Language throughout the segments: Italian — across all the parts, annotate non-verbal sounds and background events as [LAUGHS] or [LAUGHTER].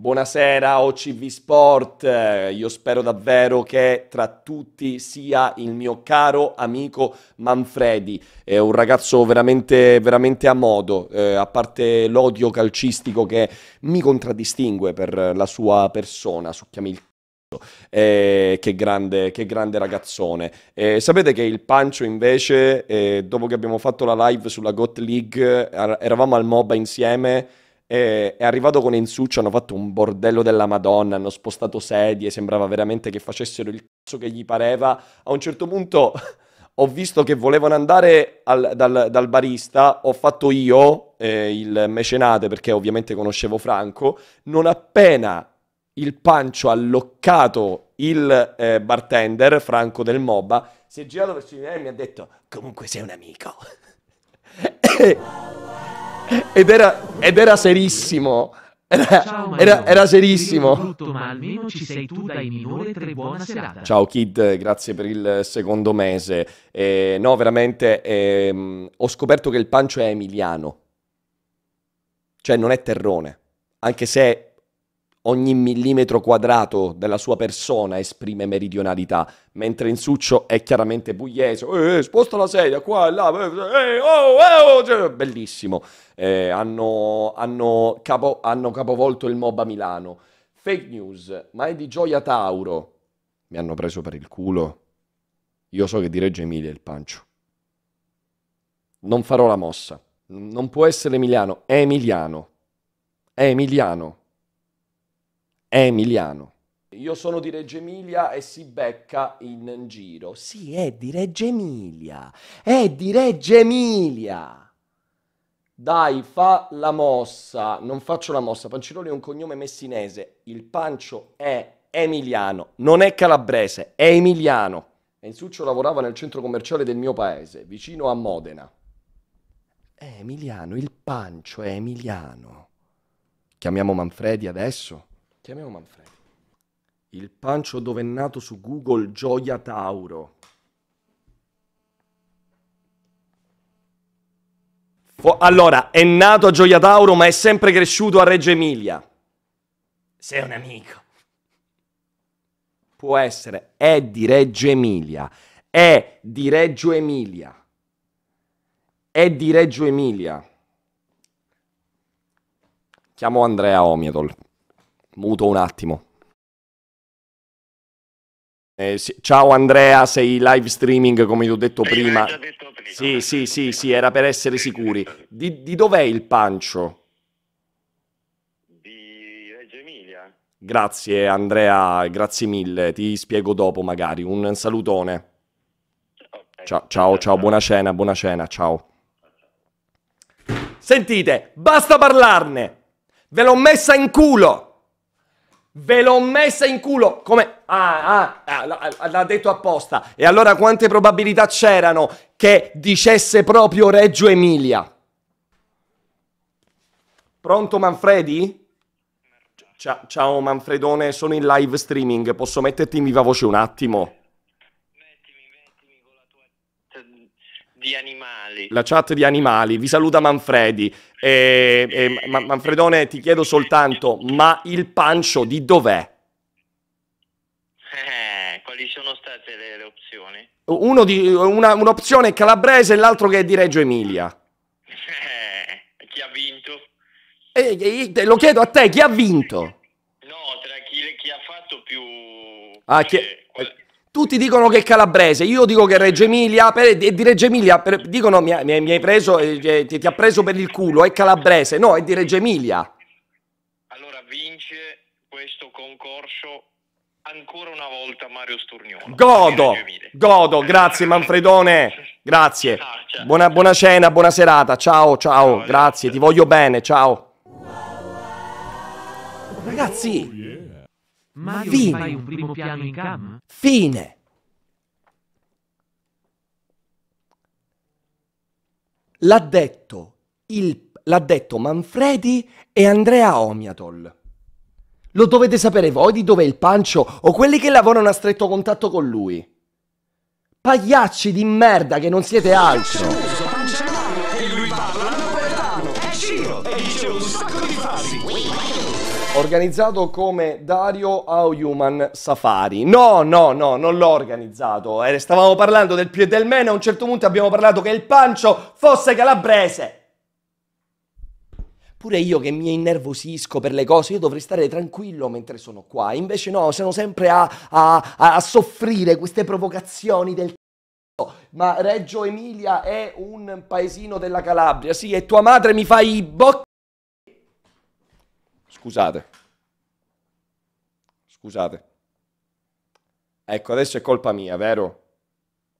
Buonasera OCV Sport, io spero davvero che tra tutti sia il mio caro amico Manfredi, è un ragazzo veramente, veramente a modo, eh, a parte l'odio calcistico che mi contraddistingue per la sua persona, succhiami il eh, che, grande, che grande ragazzone. Eh, sapete che il Pancio invece, eh, dopo che abbiamo fatto la live sulla Got League, eravamo al MOBA insieme è arrivato con Ensuccio, hanno fatto un bordello della Madonna, hanno spostato sedie, sembrava veramente che facessero il cazzo che gli pareva. A un certo punto ho visto che volevano andare al, dal, dal, barista, ho fatto io eh, il mecenate perché ovviamente conoscevo Franco, non appena il pancio ha loccato il eh, bartender, Franco del Moba, si è girato verso di me e mi ha detto comunque sei un amico. [LAUGHS] ed, era, ed era serissimo. Era, Ciao, era, era serissimo. Brutto, ma almeno ci sei tu dai minore tre buona serata. Ciao Kid, grazie per il secondo mese. Eh, no, veramente ehm, ho scoperto che il pancio è emiliano. Cioè non è terrone, anche se ogni millimetro quadrato della sua persona esprime meridionalità, mentre Insuccio è chiaramente pugliese, eh, sposta la sedia qua e là, eh, eh, oh, eh, oh, cioè, bellissimo, eh, hanno, hanno, capo, hanno capovolto il mob a Milano. Fake news, ma è di Gioia Tauro. Mi hanno preso per il culo. Io so che di Reggio Emilia il pancio. Non farò la mossa. Non può essere Emiliano, è Emiliano. È Emiliano è emiliano. Io sono di Reggio Emilia e si becca in giro. Sì, è di Reggio Emilia. È di Reggio Emilia. Dai, fa la mossa. Non faccio la mossa. Panciroli è un cognome messinese. Il pancio è emiliano. Non è calabrese, è emiliano. Ensuccio lavorava nel centro commerciale del mio paese, vicino a Modena. È emiliano, il pancio è emiliano. Chiamiamo Manfredi adesso? Chiamiamo Manfredi. Il pancio dove è nato su Google Gioia Tauro. Fo- allora, è nato a Gioia Tauro ma è sempre cresciuto a Reggio Emilia. Sei un amico. Può essere, è di Reggio Emilia. È di Reggio Emilia è di Reggio Emilia. Chiamo Andrea Omiatol. Muto un attimo. Eh, sì. Ciao Andrea, sei live streaming come ti ho detto prima. detto prima. Sì, sì, sì, sì, era per essere sicuri. Di, di dov'è il pancio? Di Reggio Emilia. Grazie Andrea, grazie mille, ti spiego dopo magari. Un salutone. Ciao, ciao, ciao, buona cena, buona cena, ciao. Sentite, basta parlarne. Ve l'ho messa in culo. Ve l'ho messa in culo! Come? Ah, ah, ah, ah l'ha detto apposta. E allora quante probabilità c'erano che dicesse proprio Reggio Emilia? Pronto Manfredi? Ciao, ciao Manfredone, sono in live streaming, posso metterti in viva voce un attimo? di animali. La chat di animali. Vi saluta Manfredi. E, e, ma, Manfredone, ti chiedo soltanto, ma il pancio di dov'è? Eh, quali sono state le, le opzioni? Di, una, un'opzione calabrese e l'altro che è di Reggio Emilia. Eh, chi ha vinto? Eh, eh, lo chiedo a te, chi ha vinto? No, tra chi, chi ha fatto più... Ah, eh, chi... Qual... Tutti dicono che è calabrese, io dico che è Reggio Emilia, per, di Reggio Emilia per, dicono mi, mi, mi, hai preso, eh, ti, ti, ha preso per il culo, è calabrese, no, è di Reggio Emilia. Allora vince questo concorso ancora una volta Mario Sturniolo. Godo, godo, grazie Manfredone, grazie. Ah, certo. buona, buona, cena, buona serata, ciao, ciao, grazie, ti voglio bene, ciao. Ragazzi, Mario, Fine. fai un primo piano in cam? Fine. L'ha detto, il, l'ha detto Manfredi e Andrea Omiatol. Lo dovete sapere voi di dove è il pancio o quelli che lavorano a stretto contatto con lui. Pagliacci di merda che non siete altro. E lui parla napoletano, è Ciro e dice un sacco di frasi. Organizzato come Dario Auhuman Safari. No, no, no, non l'ho organizzato. Eh, stavamo parlando del più e del meno. A un certo punto abbiamo parlato che il pancio fosse calabrese. Pure io che mi innervosisco per le cose, io dovrei stare tranquillo mentre sono qua. Invece no, sono sempre a, a, a soffrire queste provocazioni del c***o. ma Reggio Emilia è un paesino della Calabria, sì, e tua madre mi fa i botti. Scusate. Scusate. Ecco, adesso è colpa mia, vero?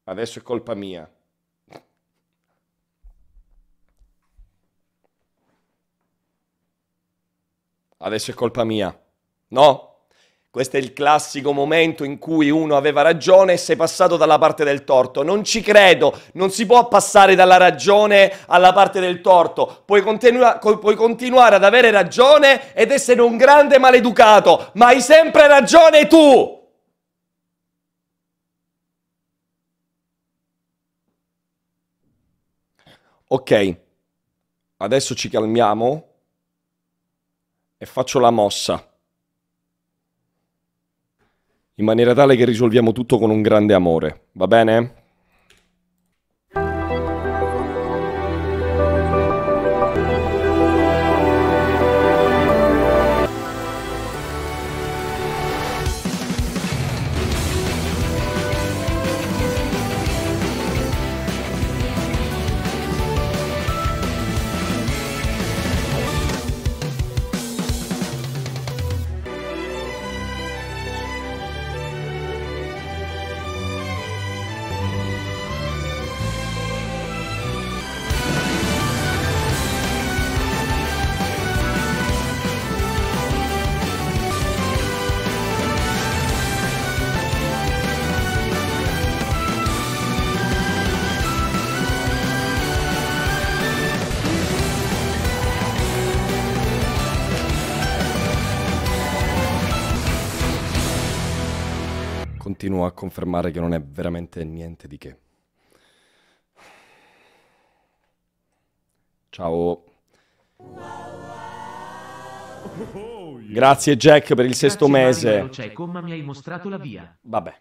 Adesso è colpa mia. Adesso è colpa mia. No, questo è il classico momento in cui uno aveva ragione e sei passato dalla parte del torto. Non ci credo, non si può passare dalla ragione alla parte del torto. Puoi, continua- puoi continuare ad avere ragione ed essere un grande maleducato, ma hai sempre ragione tu! Ok, adesso ci calmiamo e faccio la mossa in maniera tale che risolviamo tutto con un grande amore, va bene? continuo a confermare che non è veramente niente di che. Ciao. Oh, Grazie Jack per il sesto Grazie, mese. Mario, cioè, mi hai mostrato la via. Vabbè.